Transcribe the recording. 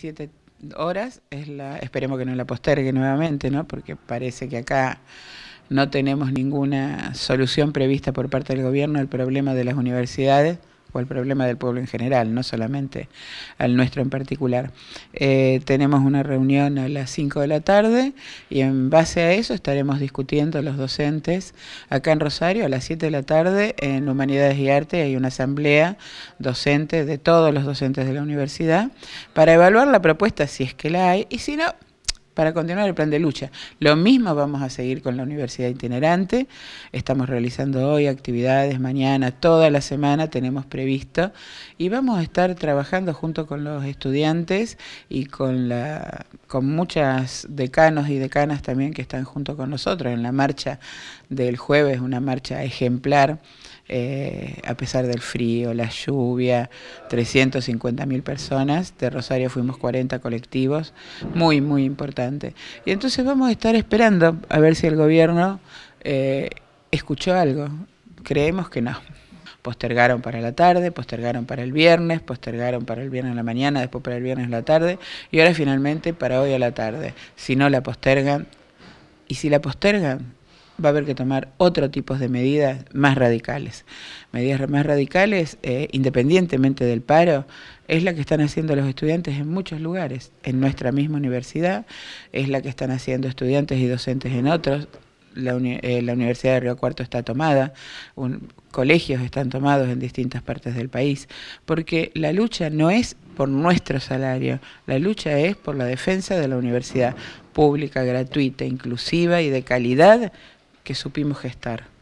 siete horas, es la, esperemos que no la postergue nuevamente, ¿no? Porque parece que acá no tenemos ninguna solución prevista por parte del gobierno al problema de las universidades o el problema del pueblo en general, no solamente al nuestro en particular. Eh, tenemos una reunión a las 5 de la tarde y en base a eso estaremos discutiendo los docentes acá en Rosario a las 7 de la tarde en Humanidades y Arte hay una asamblea docente de todos los docentes de la universidad para evaluar la propuesta si es que la hay y si no para continuar el plan de lucha. Lo mismo vamos a seguir con la Universidad Itinerante. Estamos realizando hoy actividades, mañana, toda la semana tenemos previsto y vamos a estar trabajando junto con los estudiantes y con la con muchas decanos y decanas también que están junto con nosotros en la marcha del jueves, una marcha ejemplar, eh, a pesar del frío, la lluvia, 350.000 personas, de Rosario fuimos 40 colectivos, muy, muy importante. Y entonces vamos a estar esperando a ver si el gobierno eh, escuchó algo, creemos que no postergaron para la tarde, postergaron para el viernes, postergaron para el viernes a la mañana, después para el viernes a la tarde y ahora finalmente para hoy a la tarde. Si no la postergan, y si la postergan, va a haber que tomar otro tipo de medidas más radicales. Medidas más radicales, eh, independientemente del paro, es la que están haciendo los estudiantes en muchos lugares, en nuestra misma universidad, es la que están haciendo estudiantes y docentes en otros, eh, la, Universidad de Río Cuarto está tomada, colegios están tomados en distintas partes del país, porque la lucha no es por nuestro salario, la lucha es por la defensa de la universidad pública, gratuita, inclusiva y de calidad que supimos gestar.